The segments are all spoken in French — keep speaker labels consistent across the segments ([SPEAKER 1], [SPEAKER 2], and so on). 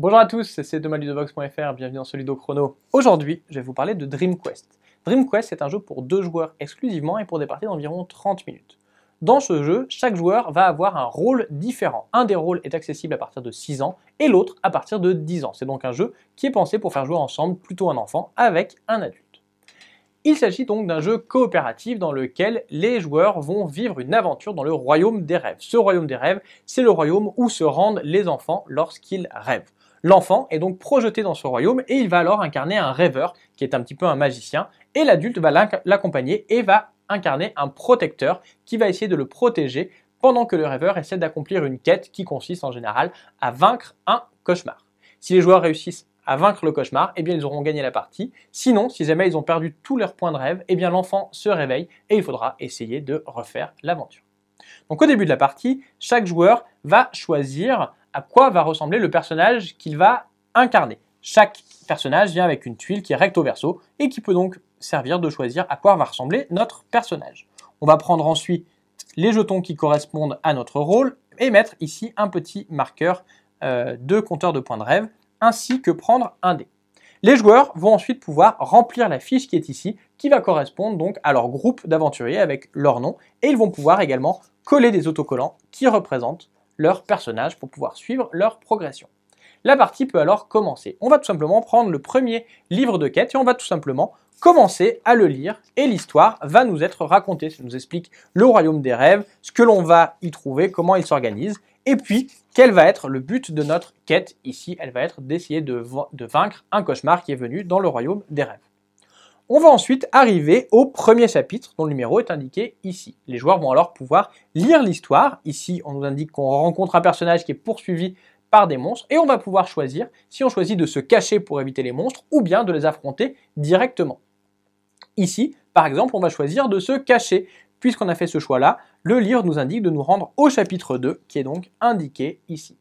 [SPEAKER 1] Bonjour à tous, c'est Thomas bienvenue dans ce Chrono. Aujourd'hui, je vais vous parler de Dream Quest. Dream Quest est un jeu pour deux joueurs exclusivement et pour des parties d'environ 30 minutes. Dans ce jeu, chaque joueur va avoir un rôle différent. Un des rôles est accessible à partir de 6 ans et l'autre à partir de 10 ans. C'est donc un jeu qui est pensé pour faire jouer ensemble plutôt un enfant avec un adulte. Il s'agit donc d'un jeu coopératif dans lequel les joueurs vont vivre une aventure dans le royaume des rêves. Ce royaume des rêves, c'est le royaume où se rendent les enfants lorsqu'ils rêvent. L'enfant est donc projeté dans ce royaume et il va alors incarner un rêveur qui est un petit peu un magicien et l'adulte va l'accompagner et va incarner un protecteur qui va essayer de le protéger pendant que le rêveur essaie d'accomplir une quête qui consiste en général à vaincre un cauchemar. Si les joueurs réussissent à vaincre le cauchemar, eh bien ils auront gagné la partie. Sinon, si jamais ils ont perdu tous leurs points de rêve, eh bien l'enfant se réveille et il faudra essayer de refaire l'aventure. Donc au début de la partie, chaque joueur va choisir à quoi va ressembler le personnage qu'il va incarner. Chaque personnage vient avec une tuile qui est recto verso et qui peut donc servir de choisir à quoi va ressembler notre personnage. On va prendre ensuite les jetons qui correspondent à notre rôle et mettre ici un petit marqueur euh, de compteur de points de rêve ainsi que prendre un dé. Les joueurs vont ensuite pouvoir remplir la fiche qui est ici, qui va correspondre donc à leur groupe d'aventuriers avec leur nom, et ils vont pouvoir également coller des autocollants qui représentent leur personnage pour pouvoir suivre leur progression. La partie peut alors commencer. On va tout simplement prendre le premier livre de quête et on va tout simplement commencer à le lire et l'histoire va nous être racontée. Ça nous explique le royaume des rêves, ce que l'on va y trouver, comment il s'organise et puis quel va être le but de notre quête ici Elle va être d'essayer de, de vaincre un cauchemar qui est venu dans le royaume des rêves. On va ensuite arriver au premier chapitre dont le numéro est indiqué ici. Les joueurs vont alors pouvoir lire l'histoire. Ici, on nous indique qu'on rencontre un personnage qui est poursuivi par des monstres et on va pouvoir choisir si on choisit de se cacher pour éviter les monstres ou bien de les affronter directement. Ici, par exemple, on va choisir de se cacher. Puisqu'on a fait ce choix-là, le livre nous indique de nous rendre au chapitre 2 qui est donc indiqué ici.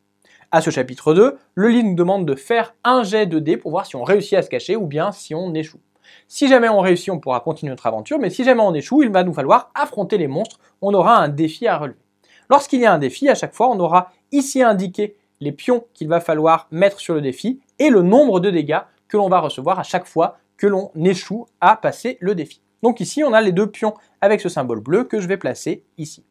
[SPEAKER 1] À ce chapitre 2, le livre nous demande de faire un jet de dés pour voir si on réussit à se cacher ou bien si on échoue. Si jamais on réussit, on pourra continuer notre aventure, mais si jamais on échoue, il va nous falloir affronter les monstres, on aura un défi à relever. Lorsqu'il y a un défi, à chaque fois, on aura ici indiqué les pions qu'il va falloir mettre sur le défi et le nombre de dégâts que l'on va recevoir à chaque fois que l'on échoue à passer le défi. Donc ici, on a les deux pions avec ce symbole bleu que je vais placer ici.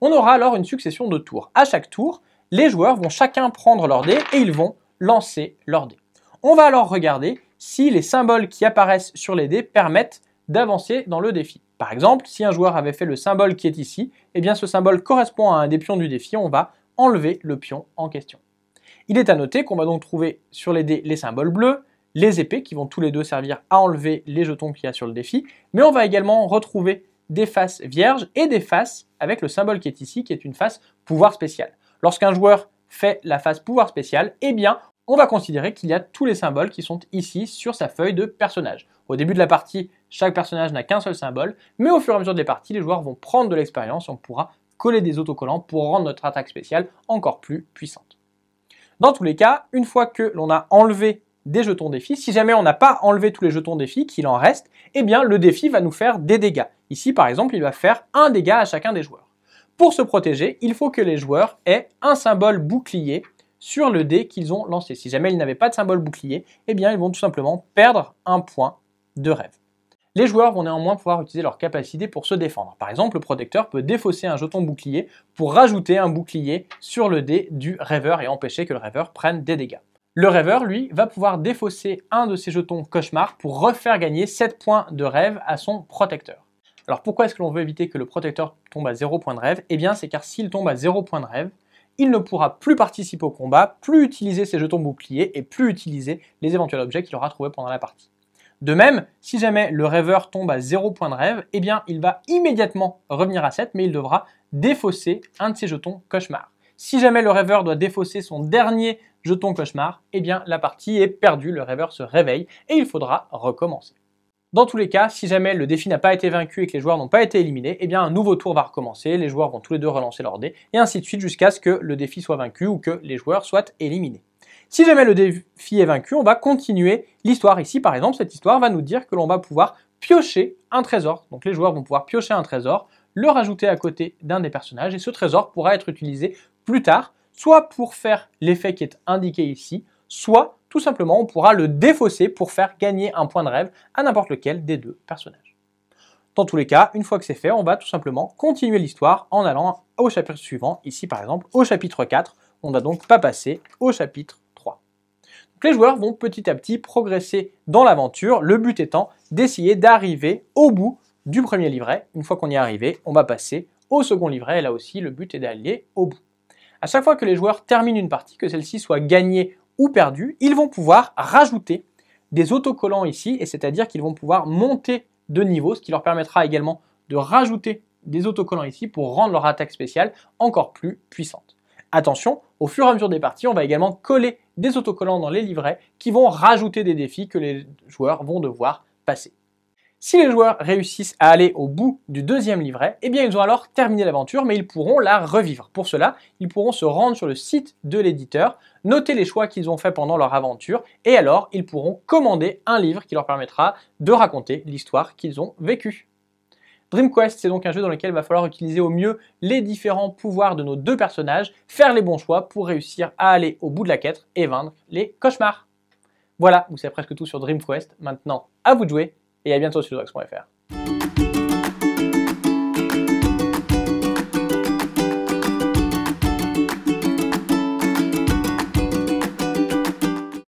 [SPEAKER 1] On aura alors une succession de tours. À chaque tour, les joueurs vont chacun prendre leur dé et ils vont lancer leur dé. On va alors regarder si les symboles qui apparaissent sur les dés permettent d'avancer dans le défi. Par exemple, si un joueur avait fait le symbole qui est ici, eh bien ce symbole correspond à un des pions du défi, on va enlever le pion en question. Il est à noter qu'on va donc trouver sur les dés les symboles bleus, les épées qui vont tous les deux servir à enlever les jetons qu'il y a sur le défi, mais on va également retrouver des faces vierges et des faces avec le symbole qui est ici, qui est une face pouvoir spécial. Lorsqu'un joueur fait la face pouvoir spécial, eh bien, on va considérer qu'il y a tous les symboles qui sont ici sur sa feuille de personnage. Au début de la partie, chaque personnage n'a qu'un seul symbole, mais au fur et à mesure des parties, les joueurs vont prendre de l'expérience et on pourra coller des autocollants pour rendre notre attaque spéciale encore plus puissante. Dans tous les cas, une fois que l'on a enlevé des jetons défis, si jamais on n'a pas enlevé tous les jetons défis, qu'il en reste, eh bien le défi va nous faire des dégâts. Ici par exemple, il va faire un dégât à chacun des joueurs. Pour se protéger, il faut que les joueurs aient un symbole bouclier sur le dé qu'ils ont lancé. Si jamais ils n'avaient pas de symbole bouclier, eh bien ils vont tout simplement perdre un point de rêve. Les joueurs vont néanmoins pouvoir utiliser leur capacité pour se défendre. Par exemple, le protecteur peut défausser un jeton bouclier pour rajouter un bouclier sur le dé du rêveur et empêcher que le rêveur prenne des dégâts. Le rêveur, lui, va pouvoir défausser un de ses jetons cauchemar pour refaire gagner 7 points de rêve à son protecteur. Alors pourquoi est-ce que l'on veut éviter que le protecteur tombe à 0 points de rêve Eh bien c'est car s'il tombe à 0 points de rêve, il ne pourra plus participer au combat, plus utiliser ses jetons boucliers et plus utiliser les éventuels objets qu'il aura trouvés pendant la partie. De même, si jamais le rêveur tombe à 0 point de rêve, eh bien il va immédiatement revenir à 7, mais il devra défausser un de ses jetons cauchemar. Si jamais le rêveur doit défausser son dernier jeton cauchemar, eh bien la partie est perdue, le rêveur se réveille et il faudra recommencer. Dans tous les cas, si jamais le défi n'a pas été vaincu et que les joueurs n'ont pas été éliminés, eh bien un nouveau tour va recommencer, les joueurs vont tous les deux relancer leur dé, et ainsi de suite jusqu'à ce que le défi soit vaincu ou que les joueurs soient éliminés. Si jamais le défi est vaincu, on va continuer l'histoire. Ici, par exemple, cette histoire va nous dire que l'on va pouvoir piocher un trésor. Donc les joueurs vont pouvoir piocher un trésor, le rajouter à côté d'un des personnages, et ce trésor pourra être utilisé plus tard, soit pour faire l'effet qui est indiqué ici, soit tout simplement on pourra le défausser pour faire gagner un point de rêve à n'importe lequel des deux personnages. Dans tous les cas, une fois que c'est fait, on va tout simplement continuer l'histoire en allant au chapitre suivant, ici par exemple au chapitre 4, on va donc pas passer au chapitre 3. les joueurs vont petit à petit progresser dans l'aventure, le but étant d'essayer d'arriver au bout du premier livret. Une fois qu'on y est arrivé, on va passer au second livret, et là aussi le but est d'aller au bout. À chaque fois que les joueurs terminent une partie, que celle-ci soit gagnée ou perdu, ils vont pouvoir rajouter des autocollants ici, et c'est-à-dire qu'ils vont pouvoir monter de niveau, ce qui leur permettra également de rajouter des autocollants ici pour rendre leur attaque spéciale encore plus puissante. Attention, au fur et à mesure des parties, on va également coller des autocollants dans les livrets qui vont rajouter des défis que les joueurs vont devoir passer. Si les joueurs réussissent à aller au bout du deuxième livret, eh bien ils ont alors terminé l'aventure, mais ils pourront la revivre. Pour cela, ils pourront se rendre sur le site de l'éditeur, noter les choix qu'ils ont faits pendant leur aventure, et alors ils pourront commander un livre qui leur permettra de raconter l'histoire qu'ils ont vécue. Dream Quest, c'est donc un jeu dans lequel il va falloir utiliser au mieux les différents pouvoirs de nos deux personnages, faire les bons choix pour réussir à aller au bout de la quête et vaincre les cauchemars. Voilà, vous savez presque tout sur Dream Quest. Maintenant, à vous de jouer et à bientôt sur Docs.fr.